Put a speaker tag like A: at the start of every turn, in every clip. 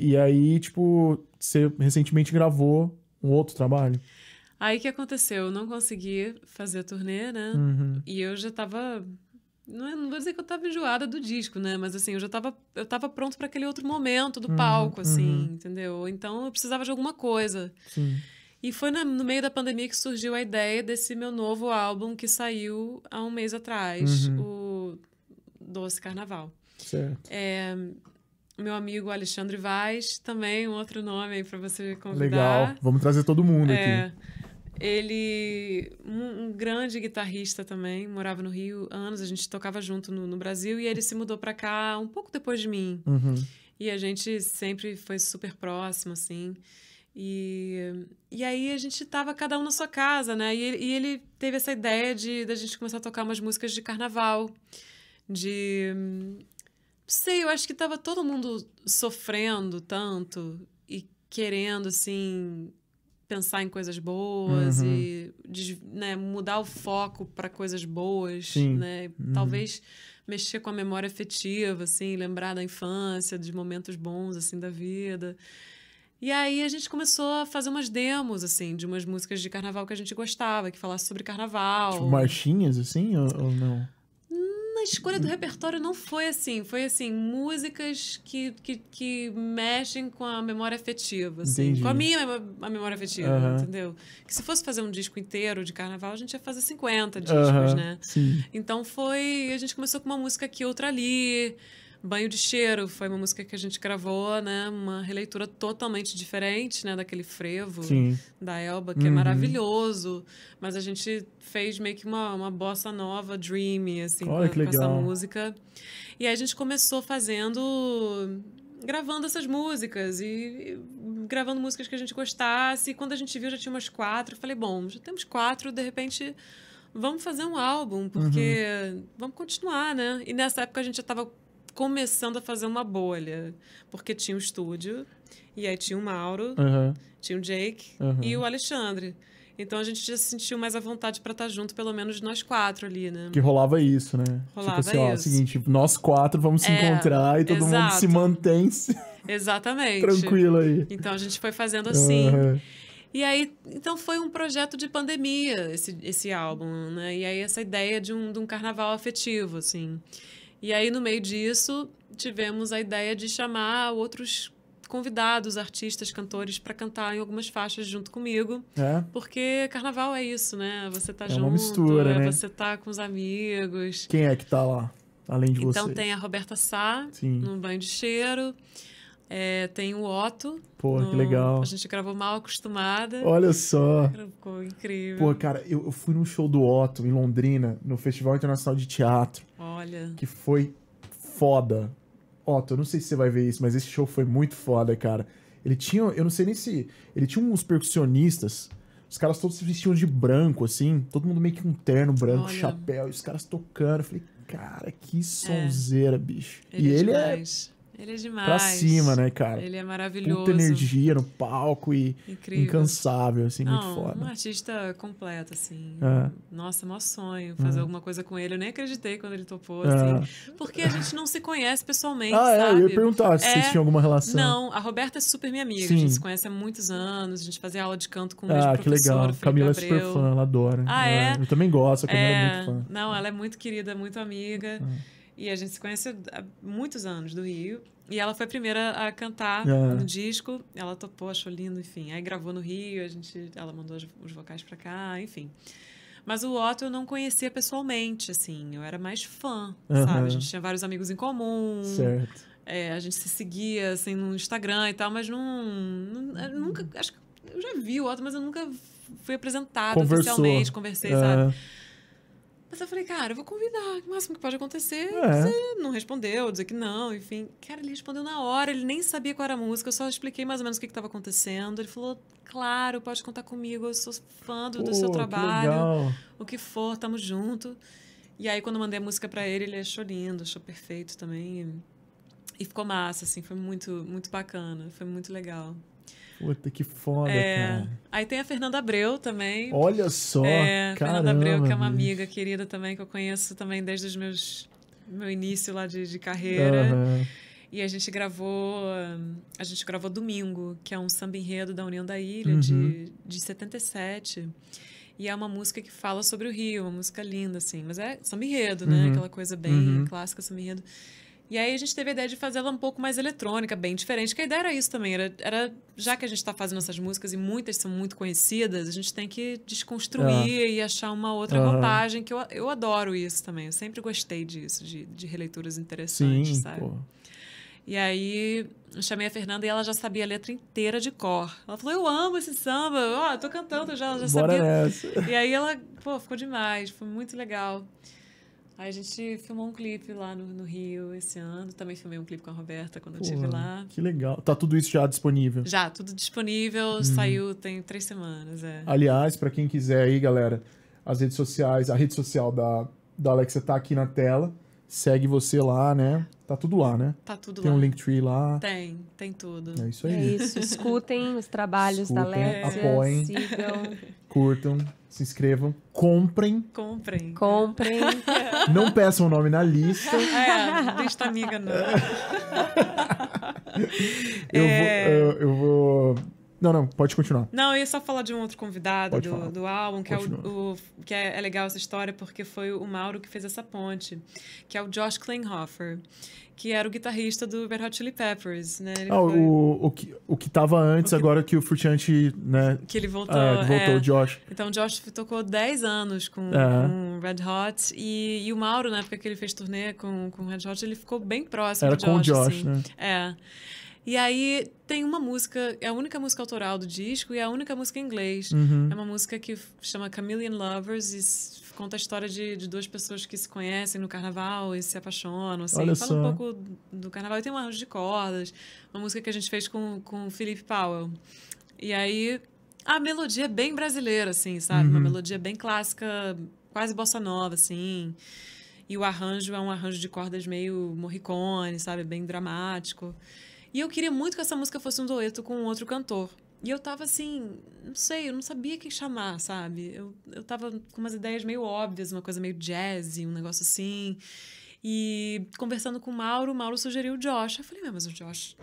A: E aí, tipo, você recentemente gravou um outro trabalho.
B: Aí que aconteceu? Eu não consegui fazer a turnê, né? Uhum. E eu já tava. Não, é, não, vou dizer que eu tava enjoada do disco, né? Mas assim, eu já tava. Eu tava pronto para aquele outro momento do uhum. palco, assim, uhum. entendeu? Então eu precisava de alguma coisa. Sim. E foi na, no meio da pandemia que surgiu a ideia desse meu novo álbum que saiu há um mês atrás, uhum. o Doce Carnaval. Certo. É, meu amigo Alexandre Vaz, também um outro nome aí para você convidar. Legal, vamos trazer todo mundo é, aqui. Ele, um, um, grande guitarrista também, morava no Rio anos, a gente tocava junto no, no Brasil e ele se mudou para cá um pouco depois de mim. Uhum. E a gente sempre foi super próximo, assim. E, e aí a gente tava cada um na sua casa, né? E, e ele teve essa ideia de da gente começar a tocar umas músicas de carnaval, de sei, eu acho que tava todo mundo sofrendo tanto e querendo, assim, pensar em coisas boas uhum. e né, mudar o foco para coisas boas, Sim. né? Uhum. Talvez mexer com a memória afetiva, assim, lembrar da infância, dos momentos bons, assim, da vida. E aí a gente começou a fazer umas demos, assim, de umas músicas de carnaval que a gente gostava, que falasse sobre carnaval. Tipo,
A: marchinhas, assim, ou, ou não?
B: escolha do repertório não foi assim. Foi assim, músicas que, que, que mexem com a memória afetiva. Assim, com a minha a memória afetiva, entendeu? Que se fosse fazer um disco inteiro de carnaval, a gente ia fazer 50 discos, uhum. né? Sim. Então foi. A gente começou com uma música aqui, outra ali. Banho de Cheiro foi uma música que a gente gravou, né? Uma releitura totalmente diferente, né? Daquele frevo Sim. da Elba, que é uhum. é maravilhoso. Mas a gente fez meio que uma, uma bossa nova, dreamy, assim, Olha, com, com essa música. E aí a gente começou fazendo... Gravando essas músicas e, e gravando músicas que a gente gostasse. E quando a gente viu, já tinha umas quatro. Eu falei, bom, já temos quatro, de repente vamos fazer um álbum, porque uhum. vamos continuar, né? E nessa época a gente já estava começando a fazer uma bolha. Porque tinha o um estúdio, e aí tinha o Mauro, uhum. tinha o Jake uhum. e o Alexandre. Então a gente já sentiu mais a vontade para estar tá junto, pelo menos nós quatro ali, né? Que rolava isso, né? Tipo rolava tipo assim, ó, é isso.
A: seguinte, nós quatro vamos se é, encontrar e todo exato. mundo se mantém
B: Exatamente. tranquilo aí. Então a gente foi fazendo assim. Uhum. E aí, então foi um projeto de pandemia esse, esse álbum, né? E aí essa ideia de um, de um carnaval afetivo, assim. E aí, no meio disso, tivemos a ideia de chamar outros convidados, artistas, cantores para cantar em algumas faixas junto comigo. É. Porque carnaval é isso, né? Você tá é junto, uma mistura, é né? você tá com os amigos.
A: Quem é que tá lá, além de então você? Então tem
B: a Roberta Sá, Sim. no Banho de Cheiro. É, tem o Otto.
A: Pô, no... que legal. A gente
B: gravou Mal Acostumada. Olha só. Ficou incrível. Pô,
A: cara, eu, eu fui num show do Otto em Londrina, no Festival Internacional de Teatro. Ó. Olha. Que foi foda. Otto, eu não sei se você vai ver isso, mas esse show foi muito foda, cara. Ele tinha, eu não sei nem se. Ele tinha uns percussionistas. Os caras todos se vestiam de branco, assim. Todo mundo meio que um terno branco, Olha. chapéu. E os caras tocando. Eu falei, cara, que é. sonzeira, é. bicho. Ele e é ele é demais. é ele é demais. Pra cima, né, cara? Ele é maravilhoso. Muita energia no palco e Incrível. incansável, assim, Não, muito foda. um
B: artista completo, assim. É. Nossa, maior sonho fazer é. alguma coisa com ele. Eu nem acreditei quando ele topou,
A: é. assim.
B: Porque a gente não se conhece pessoalmente, ah, sabe? É, eu ia perguntar se vocês é. tinham alguma relação. Não, a Roberta é super minha amiga. Sim. A gente se conhece há muitos anos. A gente fazia aula de canto com o ah, que legal. Camila Gabriel. é super fã, ela adora. Ah, é? é? Eu também gosto, a Camila é, é, muito fã. Não, ela é muito querida, muito amiga. É. E a gente se conhece há muitos anos do Rio. E ela foi a primeira a cantar ah. no disco. Ela topou, achou lindo, enfim. Aí gravou no Rio, a gente, ela mandou os vocais para cá, enfim. Mas o Otto eu não conhecia pessoalmente, assim. Eu era mais fã, uhum. sabe? A gente tinha vários amigos em comum. Certo. É, a gente se seguia, assim, no Instagram e tal, mas não... não é, nunca... Acho que eu já vi o Otto, mas eu nunca fui apresentada oficialmente. Conversei, sabe? Mas eu falei, cara, eu vou convidar. O máximo que pode acontecer, é, é. você não respondeu, dizer que não, enfim. Cara, ele respondeu na hora, ele nem sabia qual era a música, eu só expliquei mais ou menos o que estava acontecendo. Ele falou, claro, pode contar comigo, eu sou fã do, Pô, do seu trabalho, que o que for, tamo junto. E aí, quando eu mandei a música para ele, ele achou lindo, achou perfeito também. E ficou massa, assim, foi muito, muito bacana, foi muito legal.
A: Puta, que foda, é, cara.
B: Aí tem a Fernanda Abreu também. Olha só, é, Fernanda Abreu, que é uma amiga querida também, que eu conheço também desde os meus meu início lá de, de carreira. Uhum. E a gente gravou. A gente gravou Domingo, que é um samba enredo da União da Ilha, uhum. de, de 77. E é uma música que fala sobre o Rio, uma música linda, assim. Mas é samba enredo, né? Uhum. Aquela coisa bem uhum. clássica, samba enredo. E aí a gente teve a ideia de fazer ela um pouco mais eletrônica, bem diferente, que a ideia era isso também, era, era já que a gente está fazendo essas músicas e muitas são muito conhecidas, a gente tem que desconstruir é. e achar uma outra uhum. que eu, eu adoro isso também, eu sempre gostei disso, de, de releituras interessantes, Sim, sabe? Pô. E aí eu chamei a Fernanda e ela já sabia a letra inteira de cor. Ela falou: Eu amo esse samba, ó, oh, tô cantando já, já Bora sabia.
A: Nessa.
B: E aí ela, pô, ficou demais, foi muito legal a gente filmou um clipe lá no, no, Rio esse ano. Também filmei um clipe com a Roberta quando eu estive lá. Que
A: legal. Tá tudo isso já disponível?
B: Já, tudo disponível. Hum. Saiu tem três semanas. É.
A: Aliás, para quem quiser aí, galera, as redes sociais, a rede social da, da Alexa tá aqui na tela. Segue você lá, né? Tá tudo lá, né? Tá tudo tem lá. Tem um Linktree lá.
B: Tem, tem tudo.
A: É isso é aí. É isso. Escutem os trabalhos Escutem, da Alexa Apoiem. Sigam curtam, se inscrevam, comprem.
B: Comprem. Comprem.
A: Não peçam o nome na lista.
B: É, deixa amiga não.
A: eu, é... vou, eu, eu vou... Não, não, pode continuar.
B: Não, eu ia só falar de um outro convidado do, do, álbum, que, é, o, o que é, é, legal essa história, porque foi o Mauro que fez essa ponte, que é o Josh Klinghoffer que era o guitarrista do Red Hot Chili Peppers, né? Ele ah, foi... o,
A: o, que, o que tava antes, o que... agora que o Frutiante, né? Que ele voltou. É, que é. voltou é. o Josh.
B: Então o Josh tocou 10 anos com, é. Red Hot e, e o Mauro, na época que ele fez turnê com, com Red Hot, ele ficou bem próximo era do Josh. Era com o Josh, assim. né? É. E aí tem uma música, é a única música autoral do disco e é a única música em inglês. Uhum. É uma música que chama Chameleon Lovers e conta a história de, de duas pessoas que se conhecem no carnaval e se apaixonam. Assim. Olha Fala um pouco do carnaval. E tem um arranjo de cordas, uma música que a gente fez com, com o Felipe Powell. E aí a melodia é bem brasileira, assim, sabe? Uhum. Uma melodia bem clássica, quase bossa nova, assim. E o arranjo é um arranjo de cordas meio morricone, sabe? Bem dramático. E eu queria muito que essa música fosse um dueto com outro cantor. E eu tava assim, não sei, eu não sabia quem chamar, sabe? Eu, eu tava com umas ideias meio óbvias, uma coisa meio jazz, um negócio assim. E conversando com o Mauro, o Mauro sugeriu o Josh. Eu falei, mas o Josh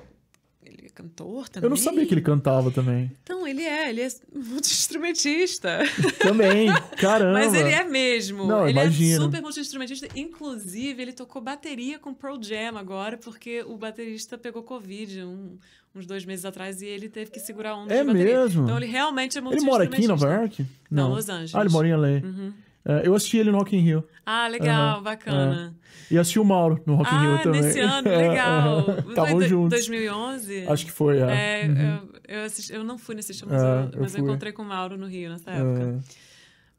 B: ele é cantor também. Eu não sabia que ele
A: cantava também.
B: Então, ele é, ele é multi-instrumentista.
A: Também, caramba. Mas ele é mesmo. Não, ele é imagino. é super
B: multi-instrumentista. Inclusive, ele tocou bateria com Pearl Jam agora, porque o baterista pegou Covid um, uns dois meses atrás e ele teve que segurar um é de bateria. É mesmo? Então, ele realmente é multi-instrumentista. Ele mora aqui em Nova
A: York? Não, não Los Angeles. Ah, ele mora em LA. Uhum. É, eu assisti ele no Rock in Rio. Ah, legal, uhum, bacana. É. E assisti o Mauro no Rock in Rio ah, também. Ah, nesse ano, é. legal. Estavam juntos. 2011? Acho que foi, é. é uhum. eu, eu, assisti, eu, não fui nesse show, mas, é, eu, mas eu, encontrei com o Mauro no Rio nessa época.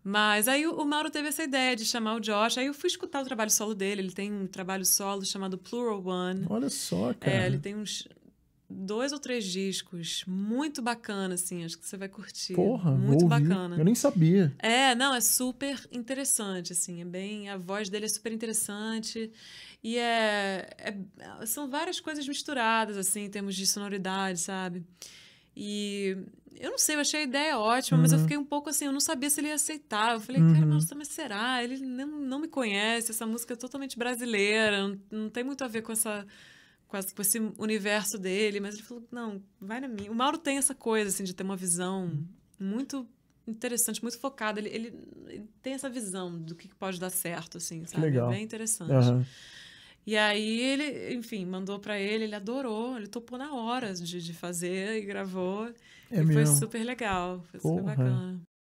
B: Mas aí o Mauro teve essa ideia de chamar o Josh. Aí eu fui escutar o trabalho solo dele. Ele tem um trabalho solo chamado Plural One.
A: Olha só, cara. É, ele
B: tem uns dois ou três discos muito bacana, assim, acho que você vai curtir. Porra, muito ouvi. bacana. Eu nem sabia. É, não, é super interessante, assim, é bem, a voz dele é super interessante e é, é são várias coisas misturadas, assim, em termos de sonoridade, sabe? E eu não sei, eu achei a ideia ótima, uhum. mas eu uhum. fiquei um pouco assim, eu não sabia se ele ia aceitar. Eu falei, uhum. cara, nossa, mas será? Ele não, não me conhece, essa música é totalmente brasileira, não, não tem muito a ver com essa quase com esse universo dele, mas ele falou: não, vai na minha. O Mauro tem essa coisa, assim, de ter uma visão uhum. muito interessante, muito focada. Ele, ele, ele tem essa visão do que pode dar certo, assim, sabe? É legal. Bem interessante. Uhum. E aí ele, enfim, mandou para ele, ele adorou, ele topou na hora de, de fazer e gravou. É e mesmo. foi super legal, foi Porra. super bacana.